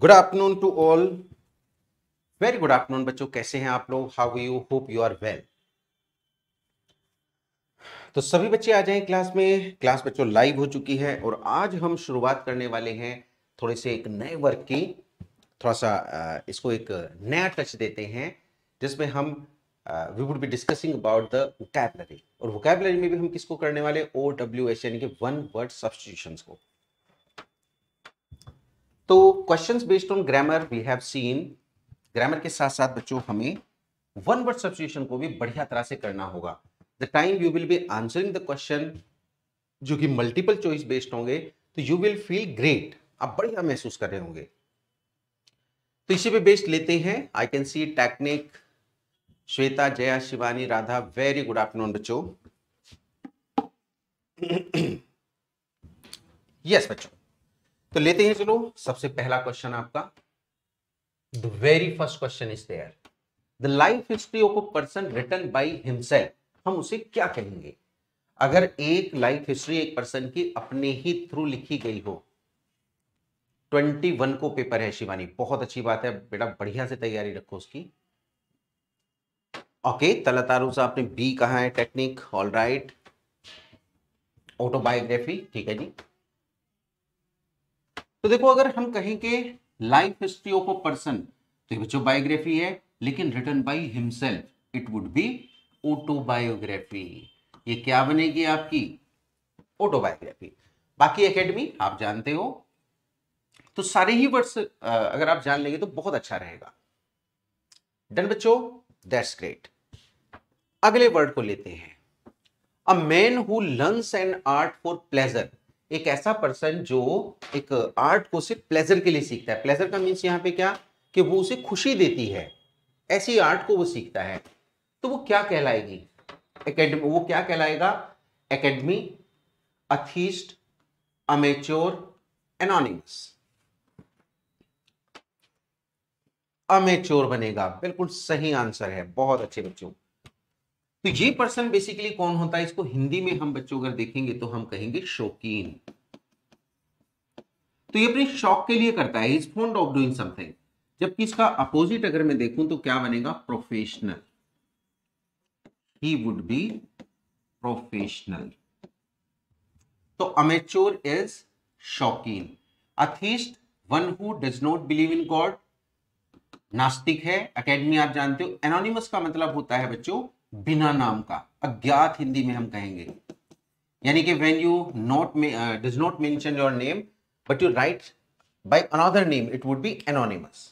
Good afternoon to all very good afternoon बच्चों कैसे हैं आप लोग how you hope you are well तो सभी बच्चे आ जाएं क्लास में क्लास बच्चों लाइव हो चुकी है और आज हम शुरुआत करने वाले हैं थोड़े से एक नए वर्क की थोड़ा सा इसको एक नया टच देते हैं जिसमें हम we would be discussing about the vocabulary और वोकैबलरी में भी हम किसको करने वाले ओ डब्ल्यू एस यानी कि वन वर्ड सब्सटीट्यूशन को तो questions based on grammar we have seen grammar के साथ साथ बच्चों हमें वन वर्ड सब्सिट्यूशन को भी बढ़िया तरह से करना होगा the time you will be answering the question जो कि मल्टीपल चॉइस बेस्ड होंगे तो यू विल फील ग्रेट आप बढ़िया महसूस कर रहे होंगे तो इसी पे बेस्ड लेते हैं I can see technique Shweta Jaya Shivani Radha very good afternoon बच्चों यस बच्चों तो लेते हैं चलो सबसे पहला क्वेश्चन आपका the very first question is there the life history of a person written by himself हम उसे क्या कहेंगे अगर एक लाइफ हिस्ट्री एक पर्सन की अपने ही थ्रू लिखी गई हो 21 को पेपर है शिवानी बहुत अच्छी बात है बेटा बढ़िया से तैयारी रखो उसकी ओके तला तारू साहब आपने बी कहा है टेक्निक ऑल राइट ऑटोबायोग्राफी ठीक है जी तो देखो अगर हम कहें कि life history of a person तो ये बच्चों बायोग्राफी है लेकिन written by himself it would be autobiography ये क्या बनेगी आपकी ऑटोबायोग्राफी बाकी एकेडमी आप जानते हो तो सारे ही वर्ड्स अगर आप जान लेंगे तो बहुत अच्छा रहेगा डन बच्चो दैट्स ग्रेट अगले वर्ड को लेते हैं a man who learns an art for pleasure एक ऐसा पर्सन जो एक आर्ट को सिर्फ प्लेजर के लिए सीखता है प्लेजर का मीन्स यहाँ पे क्या कि वो उसे खुशी देती है ऐसी आर्ट को वो सीखता है तो वो क्या कहलाएगी एकेडमी वो क्या कहलाएगा academy atheist amateur anonymous amateur बनेगा बिल्कुल सही आंसर है बहुत अच्छे बच्चों तो ये पर्सन बेसिकली कौन होता है इसको हिंदी में हम बच्चों अगर देखेंगे तो हम कहेंगे शौकीन तो ये अपने शौक के लिए करता है is fond of doing something जबकि इसका अपोजिट अगर मैं देखूं तो क्या बनेगा professional he would be professional तो अमेच्योर इज शौकीन atheist one who does not believe in God नास्तिक है अकेडमी आप जानते हो एनोनिमस का मतलब होता है बच्चों बिना नाम का अज्ञात हिंदी में हम कहेंगे यानी कि when you not does not mention your name but you write by another name it would be anonymous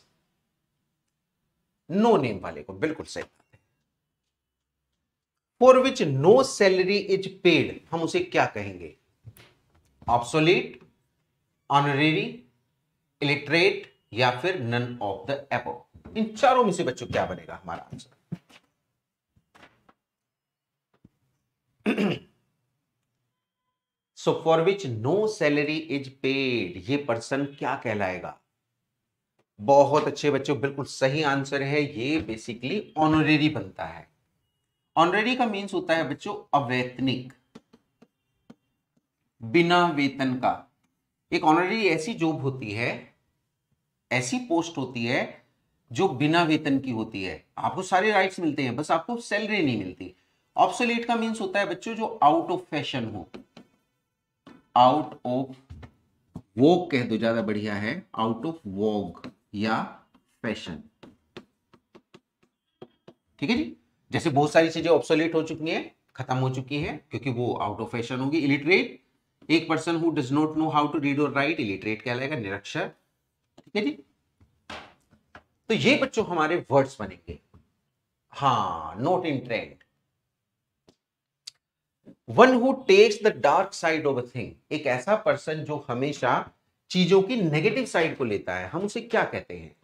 no name वाले को बिल्कुल सही बात है for which no salary is paid हम उसे क्या कहेंगे ऑप्सोलीट ऑनरेरी इलिटरेट या फिर नन ऑफ द एपो इन चारों में से बच्चों क्या बनेगा हमारा answer so for which no salary is paid ये पर्सन क्या कहलाएगा बहुत अच्छे बच्चों बिल्कुल सही आंसर है ये बेसिकली ऑनरेरी बनता है ऑनरेरी का मीन्स होता है बच्चों अवैतनिक बिना वेतन का एक ऑनरेरी ऐसी जॉब होती है ऐसी पोस्ट होती है जो बिना वेतन की होती है आपको सारे राइट्स मिलते हैं बस आपको सैलरी नहीं मिलती ऑप्सोलेट का मीन्स होता है बच्चों जो आउट ऑफ फैशन हो आउट ऑफ वॉक कह दो ज्यादा बढ़िया है आउट ऑफ वॉक या फैशन ठीक है जी जैसे बहुत सारी चीजें ऑप्सोलेट हो चुकी हैं खत्म हो चुकी हैं क्योंकि वो आउट ऑफ फैशन होगी इलिटरेट एक person who does not know how to read और राइट इलिटरेट कहलाएगा निरक्षर ठीक है जी तो ये बच्चों हमारे वर्ड्स बनेंगे हाँ not in trend one who takes the dark side of a thing एक ऐसा पर्सन जो हमेशा चीजों की नेगेटिव साइड को लेता है हम उसे क्या कहते हैं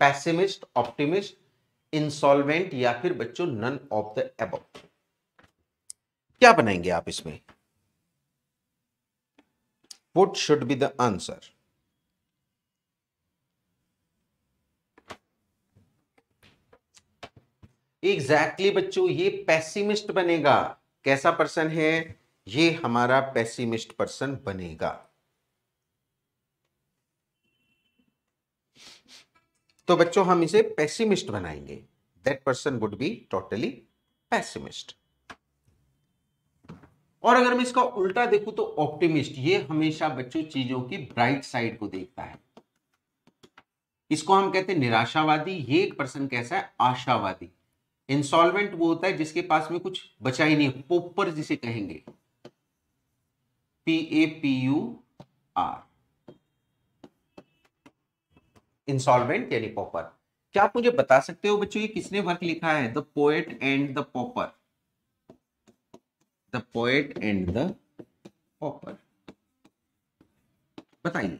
पैसिमिस्ट ऑप्टिमिस्ट इंसॉल्वेंट या फिर बच्चों नन ऑफ द एब क्या बनाएंगे आप इसमें what should be the answer exactly बच्चों ये पैसिमिस्ट बनेगा कैसा पर्सन है ये हमारा पेसिमिस्ट पर्सन बनेगा तो बच्चों हम इसे पेसिमिस्ट बनाएंगे that person would be totally pessimist और अगर मैं इसका उल्टा देखूं तो ऑप्टिमिस्ट ये हमेशा बच्चों चीजों की ब्राइट साइड को देखता है इसको हम कहते हैं निराशावादी ये एक पर्सन कैसा है आशावादी इंसॉल्वेंट वो होता है जिसके पास में कुछ बचा ही नहीं है पोपर जिसे कहेंगे P A P U R insolvent यानी पॉपर क्या आप मुझे बता सकते हो बच्चों ये किसने वर्क लिखा है the poet and the pauper the poet and the pauper बताइए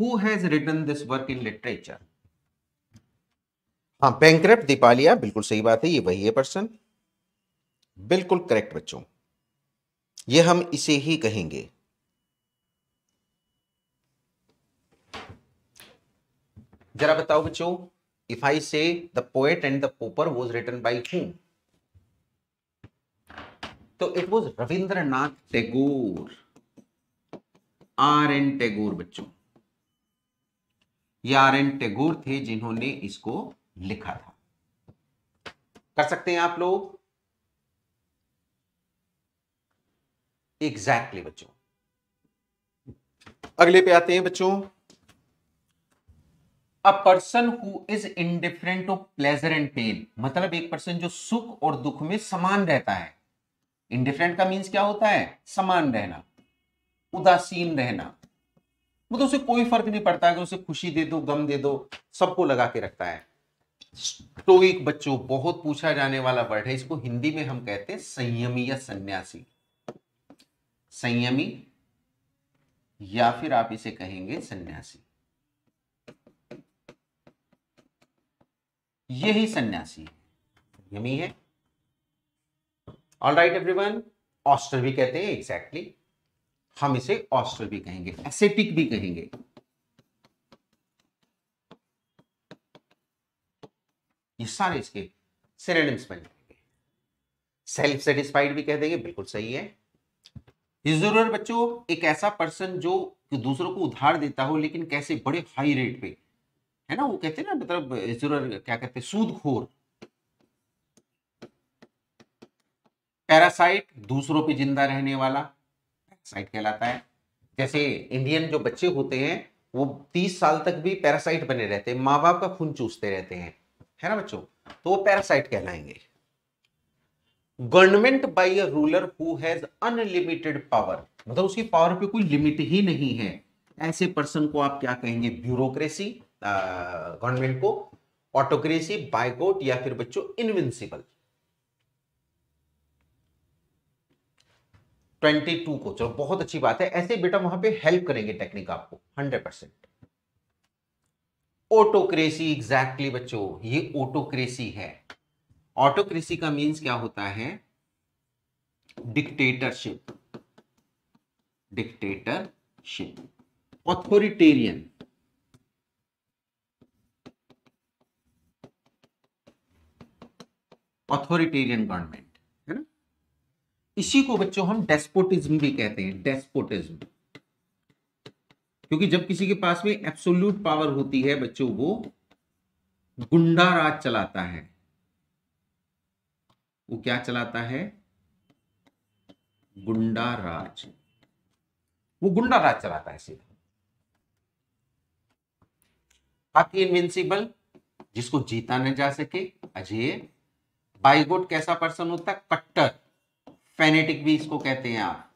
who has written this work in literature हाँ बैंक्रप्ट दीपालिया हाँ, बिल्कुल सही बात है ये वही है पर्सन बिल्कुल करेक्ट बच्चों ये हम इसे ही कहेंगे जरा बताओ बच्चों if I say the poet and the pauper was written by who तो it was Rabindranath Tagore R N Tagore बच्चों ये आर एन टैगोर थे जिन्होंने इसको लिखा था कर सकते हैं आप लोग एग्जैक्टली exactly बच्चों अगले पे आते हैं बच्चों a person who is indifferent to pleasure and pain मतलब एक पर्सन जो सुख और दुख में समान रहता है इनडिफरेंट का मीन्स क्या होता है समान रहना उदासीन रहना मतलब उसे कोई फर्क नहीं पड़ता कि उसे खुशी दे दो गम दे दो सबको लगा के रखता है स्टोइक तो बच्चों बहुत पूछा जाने वाला वर्ड है इसको हिंदी में हम कहते हैं संयमी या सन्यासी संयमी या फिर आप इसे कहेंगे सन्यासी यही सन्यासी संयमी है ऑल राइट एवरीवन ऑस्टर भी कहते हैं एग्जैक्टली exactly. हम इसे ऑस्टर भी कहेंगे एसेटिक भी कहेंगे ये सारे इसके सिनेडिम्स बन जाएंगे सेल्फ सेटिस्फाइड भी कह देंगे बिल्कुल सही है जरूर बच्चों एक ऐसा पर्सन जो दूसरों को उधार देता हो लेकिन कैसे बड़े हाई रेट पे है ना वो कहते हैं ना मतलब जरूर क्या कहते हैं सूदखोर पैरासाइट दूसरों पे जिंदा रहने वाला पैरासाइट कहलाता है जैसे इंडियन जो बच्चे होते हैं वो तीस साल तक भी पैरासाइट बने रहते हैं माँ बाप का खून चूसते रहते हैं है ना बच्चों तो वो पैरासाइट कहलाएंगे government by a ruler who has unlimited power मतलब उसकी पावर पे कोई लिमिट ही नहीं है ऐसे पर्सन को आप क्या कहेंगे ब्यूरोक्रेसी गवर्नमेंट को ऑटोक्रेसी बाइकोट या फिर बच्चों इनविंसिबल 22 को चलो बहुत अच्छी बात है ऐसे बेटा वहां पे हेल्प करेंगे टेक्निक आपको 100 परसेंट ऑटोक्रेसी एग्जैक्टली बच्चों ये ऑटोक्रेसी है ऑटोक्रेसी का मीन्स क्या होता है dictatorship dictatorship authoritarian authoritarian government है ना इसी को बच्चों हम डेस्पोटिज्म भी कहते हैं डेस्पोटिज्म क्योंकि जब किसी के पास में एब्सोल्यूट पावर होती है बच्चों वो गुंडा राज चलाता है वो क्या चलाता है गुंडा राज वो गुंडा राज चलाता है सीधा हाथी इनविंसिबल जिसको जीता नहीं जा सके अजय बाइगोट कैसा पर्सन होता है कट्टर फेनेटिक भी इसको कहते हैं आप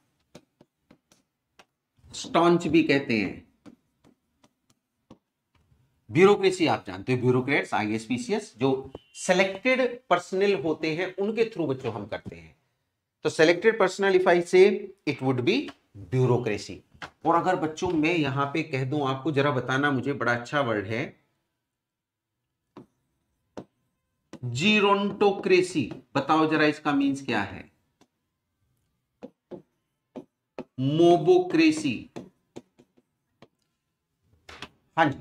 स्टॉन्च भी कहते हैं ब्यूरोक्रेसी आप जानते हो ब्यूरोक्रेट्स आईएसपीसीएस जो सेलेक्टेड पर्सनल होते हैं उनके थ्रू बच्चों हम करते हैं तो सेलेक्टेड पर्सनल इफ आई से इट वुड बी ब्यूरोक्रेसी और अगर बच्चों मैं यहां पे कह दूं आपको जरा बताना मुझे बड़ा अच्छा वर्ड है जीरोटोक्रेसी बताओ जरा इसका मीन्स क्या है मोबोक्रेसी हाँ जी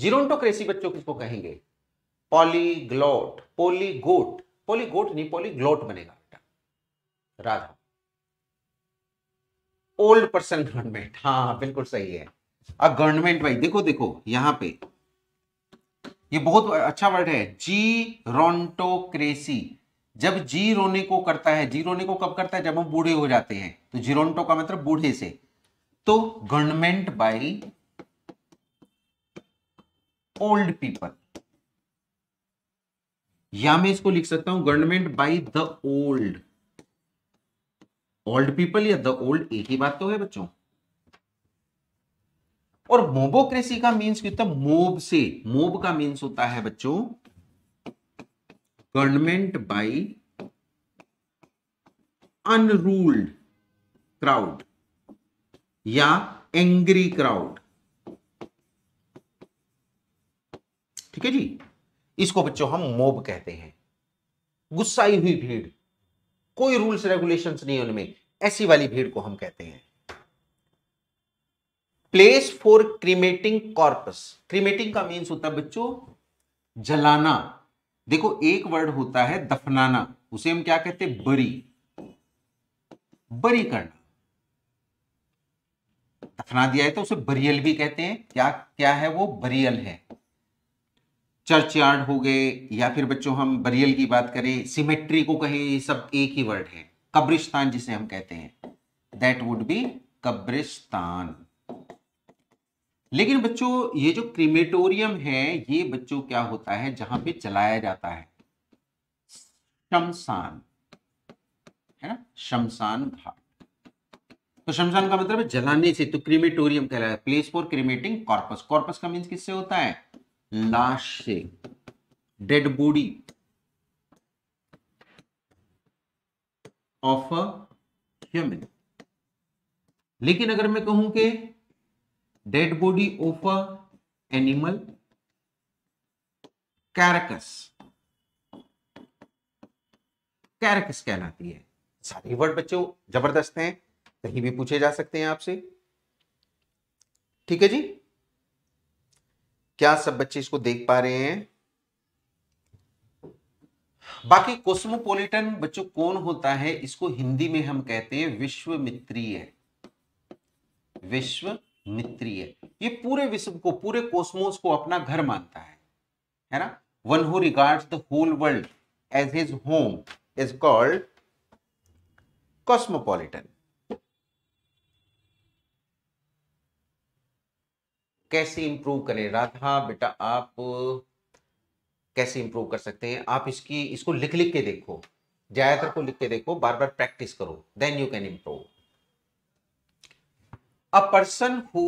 जीरोटोक्रेसी बच्चों किसको कहेंगे पॉलीग्लॉट पोलीगोट पोलीगोट नहीं पोलीग्लोट बनेगा बेटा राधा ओल्ड पर्सन गवर्नमेंट हाँ बिल्कुल सही है अब गवर्नमेंट भाई देखो देखो यहां पे ये बहुत अच्छा वर्ड है जी रोंटोक्रेसी जब जी रोने को करता है जी रोने को कब करता है जब हम बूढ़े हो जाते हैं तो जीरोंटो का मतलब बूढ़े से तो गवर्नमेंट बाई ओल्ड पीपल या मैं इसको लिख सकता हूं government by the old old people या द ओल्ड एक ही बात तो है बच्चों और मोबोक्रेसी का मीन्स कितना मोब से मोब का मीन्स होता है बच्चों गवर्नमेंट बाय अनरूल्ड क्राउड या एंग्री क्राउड ठीक है जी इसको बच्चों हम मोब कहते हैं गुस्साई हुई भीड़ कोई रूल्स रेगुलेशंस नहीं उनमें ऐसी वाली भीड़ को हम कहते हैं place for cremating corpse cremating का मीन्स होता है बच्चों जलाना देखो एक वर्ड होता है दफनाना उसे हम क्या कहते हैं बरी बरी करना दफना दिया है तो उसे बरियल भी कहते हैं क्या क्या है वो बरियल है चर्च यार्ड हो गए या फिर बच्चों हम बरियल की बात करें सिमेट्री को कहें ये सब एक ही वर्ड है कब्रिस्तान जिसे हम कहते हैं दैट वुड बी कब्रिस्तान लेकिन बच्चों ये जो क्रीमेटोरियम है ये बच्चों क्या होता है जहां पे जलाया जाता है शमशान है ना शमशान घाट तो शमशान का मतलब जलाने से तो क्रीमेटोरियम कहलाया place for cremating corpse corpse का मीन्स किससे होता है लाश से dead body of a human लेकिन अगर मैं कहूं कि dead body of a animal carcass carcass कहलाती है सारी वर्ड बच्चों जबरदस्त हैं कहीं भी पूछे जा सकते हैं आपसे ठीक है जी क्या सब बच्चे इसको देख पा रहे हैं बाकी कोस्मोपोलिटन बच्चों कौन होता है इसको हिंदी में हम कहते हैं विश्व मित्रीय विश्व मित्रीय ये पूरे विश्व को पूरे कोस्मोस को अपना घर मानता है है ना one who regards the whole world as his home is called cosmopolitan कैसे इंप्रूव करें राधा बेटा आप कैसे इंप्रूव कर सकते हैं आप इसकी इसको लिख लिख के देखो ज्यादातर को लिख के देखो बार बार प्रैक्टिस करो then you can improve a person who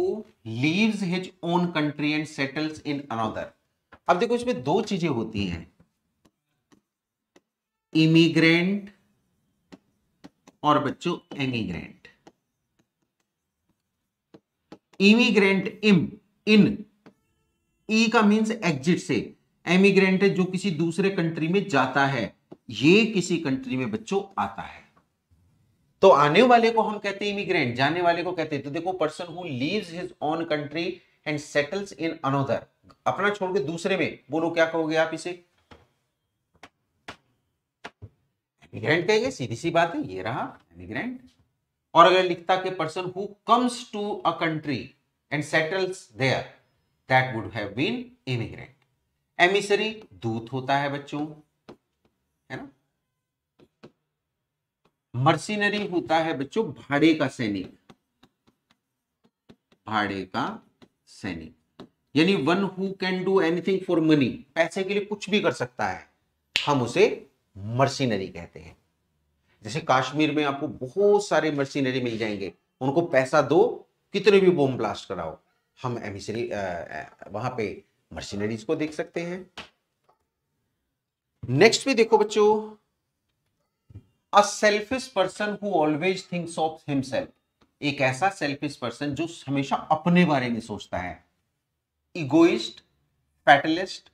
leaves his own country and settles in another अब देखो इसमें दो चीजें होती हैं इमिग्रेंट और बच्चों एमिग्रेंट इमिग्रेंट इम इन ई का मींस एग्जिट से एमिग्रेंट है जो किसी दूसरे कंट्री में जाता है ये किसी कंट्री में बच्चों आता है तो आने वाले को हम कहते हैं इमिग्रेंट जाने वाले को कहते हैं तो देखो person who leaves his own country and settles in another अपना छोड़ के दूसरे में बोलो क्या कहोगे आप इसे इमिग्रेंट कहेंगे सीधी सी बात है ये रहा इमिग्रेंट और अगर लिखता के person who comes to a country and settles there that would have been immigrant emissary दूत होता है बच्चों है ना मर्सिनरी होता है बच्चों भाड़े का सैनिक भाड़े का सैनिक यानी one who can do anything for money पैसे के लिए कुछ भी कर सकता है हम उसे मर्सिनरी कहते हैं जैसे कश्मीर में आपको बहुत सारे मर्सिनरी मिल जाएंगे उनको पैसा दो कितने भी बोम ब्लास्ट कराओ हम एमिसरी वहां पे मर्सिनरीज को देख सकते हैं नेक्स्ट भी देखो बच्चों a selfish person who always thinks of himself एक ऐसा सेल्फिश पर्सन जो हमेशा अपने बारे में सोचता है इगोइस्ट फैटलिस्ट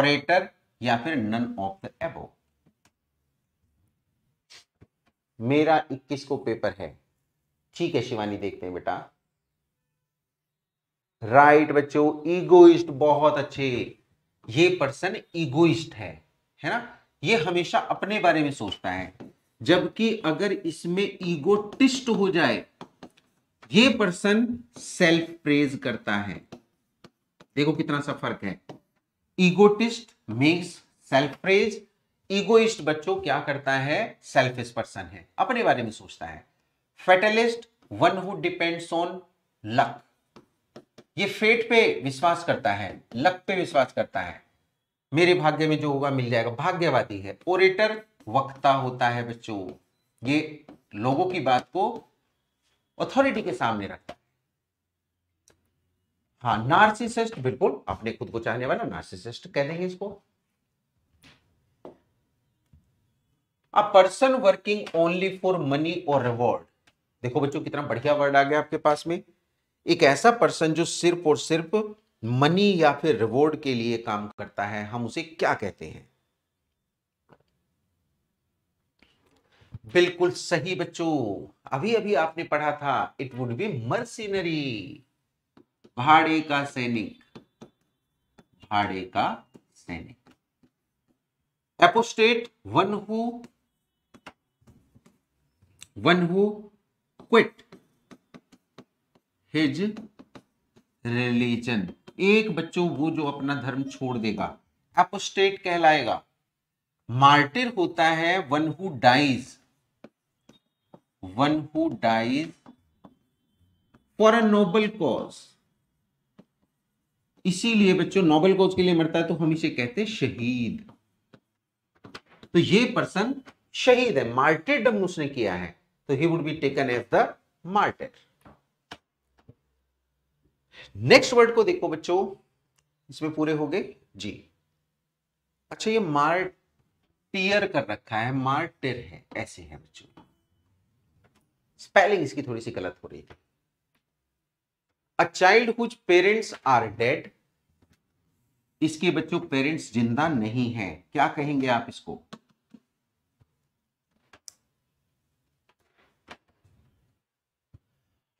ऑरेटर या फिर नन ऑफ द एबो मेरा 21 को पेपर है ठीक है शिवानी देखते हैं बेटा राइट right, बच्चों ईगोइस्ट बहुत अच्छे ये पर्सन ईगोइस्ट है है ना ये हमेशा अपने बारे में सोचता है जबकि अगर इसमें ईगोटिस्ट हो जाए ये पर्सन सेल्फ प्रेज करता है देखो कितना सा फर्क है egotist makes self praise egoist बच्चों क्या करता है सेल्फिश पर्सन है अपने बारे में सोचता है fatalist one who depends on luck ये फेट पे विश्वास करता है लक पे विश्वास करता है मेरे भाग्य में जो होगा मिल जाएगा भाग्यवादी है ओरेटर वक्ता होता है बच्चों ये लोगों की बात को अथॉरिटी के सामने रखता है हाँ नार्सिसिस्ट बिल्कुल अपने खुद को चाहने वाला नार्सिसिस्ट कह देंगे इसको a person working only for money और रिवॉर्ड देखो बच्चों कितना बढ़िया वर्ड आ गया आपके पास में एक ऐसा पर्सन जो सिर्फ और सिर्फ मनी या फिर रिवॉर्ड के लिए काम करता है हम उसे क्या कहते हैं बिल्कुल सही बच्चों अभी अभी आपने पढ़ा था इट वुड बी मर्सिनरी भाड़े का सैनिक भाड़े का सैनिक apostate one who one who quit his religion एक बच्चों वो जो अपना धर्म छोड़ देगा एपोस्टेट कहलाएगा मार्टिर होता है one who dies one who dies for a noble cause इसीलिए बच्चों नोबल कॉज के लिए मरता है तो हम इसे कहते हैं शहीद तो ये पर्सन शहीद है मार्टेडम उसने किया है तो he would be taken as the martyred next word को देखो बच्चों इसमें पूरे हो गए जी अच्छा ये मार्टियर कर रखा है मार्टिर है ऐसे है बच्चों स्पेलिंग इसकी थोड़ी सी गलत हो रही थी a child whose parents are dead इसके बच्चों पेरेंट्स जिंदा नहीं हैं क्या कहेंगे आप इसको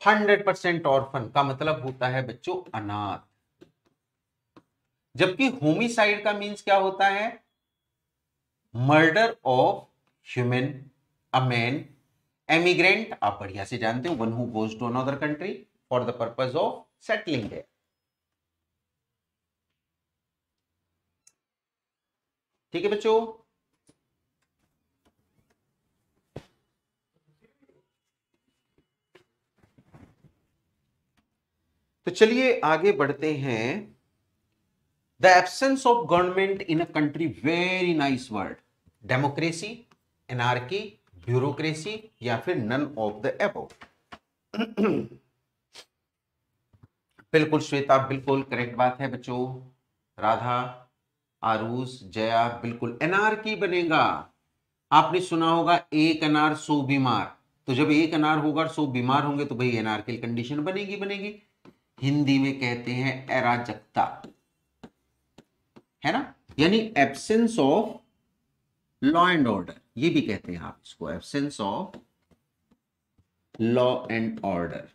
हंड्रेड परसेंट ऑर्फन का मतलब होता है बच्चों अनाथ जबकि होमिसाइड का मींस क्या होता है murder of human a man emigrant आप बढ़िया से जानते हो one who goes to another country for the purpose of settling there ठीक है बच्चों तो चलिए आगे बढ़ते हैं the absence of government in a country very nice word democracy anarchy bureaucracy या फिर नन ऑफ द एबो बिल्कुल श्वेता बिल्कुल करेक्ट बात है बच्चों राधा आरूस जया बिल्कुल एनआर की बनेगा आपने सुना होगा एक अनार सो बीमार तो जब एक अनार होगा सो बीमार होंगे तो भाई एनआर की कंडीशन बनेगी बनेगी हिंदी में कहते हैं अराजकता है ना यानी absence of law and order ये भी कहते हैं आप इसको absence of law and order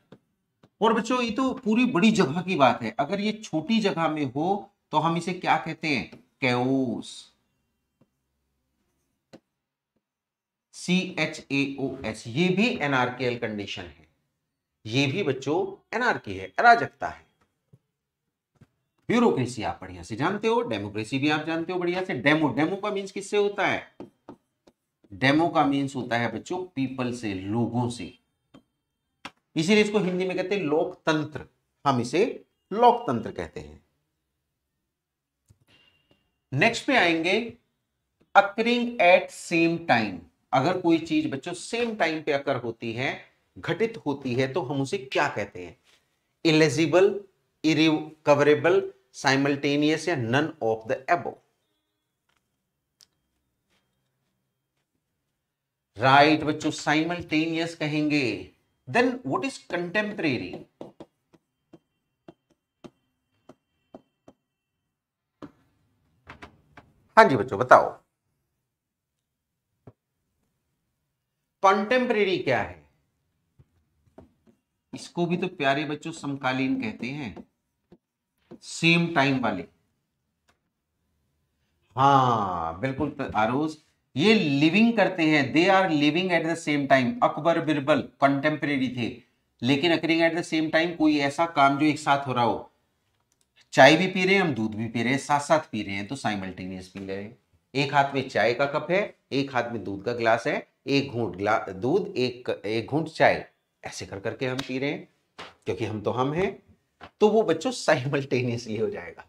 और बच्चों ये तो पूरी बड़ी जगह की बात है अगर ये छोटी जगह में हो तो हम इसे क्या कहते हैं chaos C H A O S ये भी एनआरकेएल कंडीशन है ये भी बच्चों एनआरके है अराजकता है ब्यूरोक्रेसी आप बढ़िया से जानते हो डेमोक्रेसी भी आप जानते हो बढ़िया से डेमो डेमो का मीन्स किससे होता है डेमो का मीन्स होता है बच्चों पीपल से लोगों से इसीलिए इसको हिंदी में कहते हैं लोकतंत्र हम इसे लोकतंत्र कहते हैं नेक्स्ट पे आएंगे अकरिंग एट सेम टाइम अगर कोई चीज बच्चों सेम टाइम पे अकर होती है घटित होती है तो हम उसे क्या कहते हैं इलेजिबल इरिकवरेबल साइमल्टेनियस या none of the above right बच्चों साइमल्टेनियस कहेंगे देन व्हाट इज कंटेम्परेरी हाँ जी बच्चों बताओ कंटेम्परेरी क्या है इसको भी तो प्यारे बच्चों समकालीन कहते हैं सेम टाइम वाले हाँ बिल्कुल तो आरूज ये लिविंग करते हैं they are living at the same time Akbar Birbal contemporary थे लेकिन occurring at the same time कोई ऐसा काम जो एक साथ हो रहा हो चाय भी पी रहे हैं हम दूध भी पी रहे हैं साथ साथ पी रहे हैं तो साइमल्टेनियस पी रहे हैं एक हाथ में चाय का कप है एक हाथ में दूध का ग्लास है एक घूंट दूध एक एक घूंट चाय ऐसे कर करके हम पी रहे हैं क्योंकि हम तो हम हैं तो वो बच्चों साइमल्टेनियसली हो जाएगा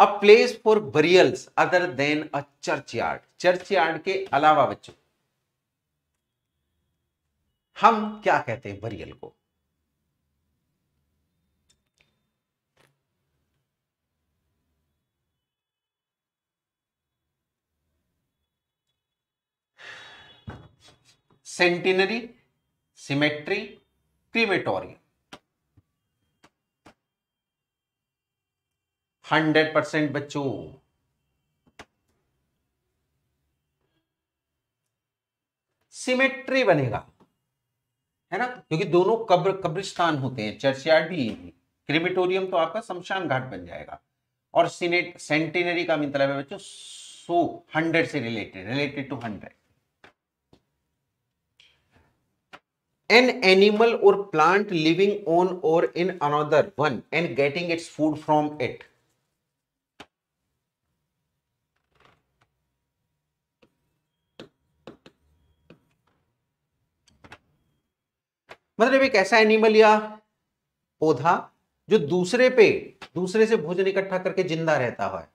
a place for burials other than a churchyard churchyard के अलावा बच्चों हम क्या कहते हैं बरियल को centenary cemetery crematorium hundred percent बच्चों सिमेट्री बनेगा है ना क्योंकि दोनों कब्र कब्रिस्तान होते हैं चर्चयार्ड भी यही क्रिमिटोरियम तो आपका शमशान घाट बन जाएगा और सीनेट सेंटिनरी का मतलब है बच्चों सो हंड्रेड से related related to hundred an animal or plant living on or in another one and getting its food from it मतलब एक ऐसा एनिमल या पौधा जो दूसरे पे दूसरे से भोजन इकट्ठा करके जिंदा रहता है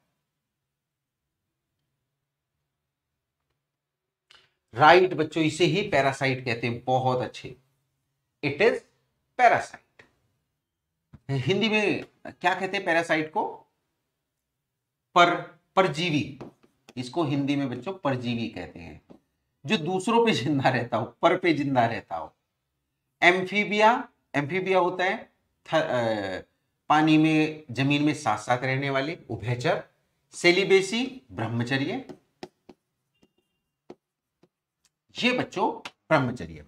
राइट right, बच्चों इसे ही पैरासाइट कहते हैं बहुत अच्छे इट इज पैरासाइट हिंदी में क्या कहते हैं पैरासाइट को पर परजीवी इसको हिंदी में बच्चों परजीवी कहते हैं जो दूसरों पे जिंदा रहता हो पर पे जिंदा रहता हो एम्फीबिया एम्फीबिया होता है थर, आ, पानी में जमीन में साथ साथ रहने वाले उभयचर सेलिबेसी ब्रह्मचर्य ये बच्चों ब्रह्मचर्य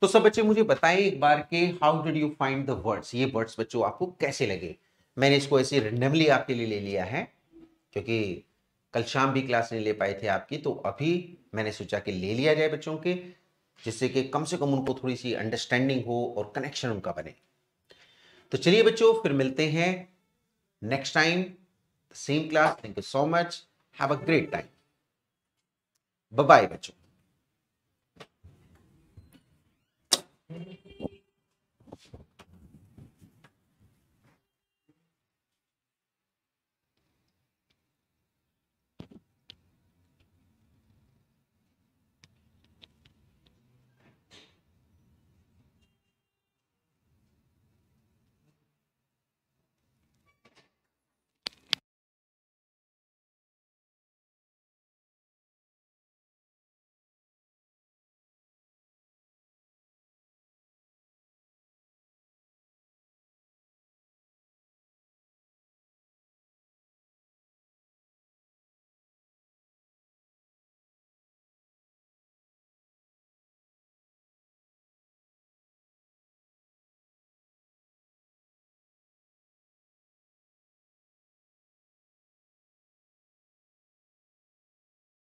तो सब बच्चे मुझे बताएं एक बार के how did you find the words ये वर्ड्स बच्चों आपको कैसे लगे मैंने इसको ऐसे रेंडमली आपके लिए ले लिया है क्योंकि कल शाम भी क्लास नहीं ले पाए थे आपकी तो अभी मैंने सोचा कि ले लिया जाए बच्चों के जिससे कि कम से कम उनको थोड़ी सी अंडरस्टैंडिंग हो और कनेक्शन उनका बने तो चलिए बच्चों फिर मिलते हैं next time same class thank you so much have a great time bye बच्चों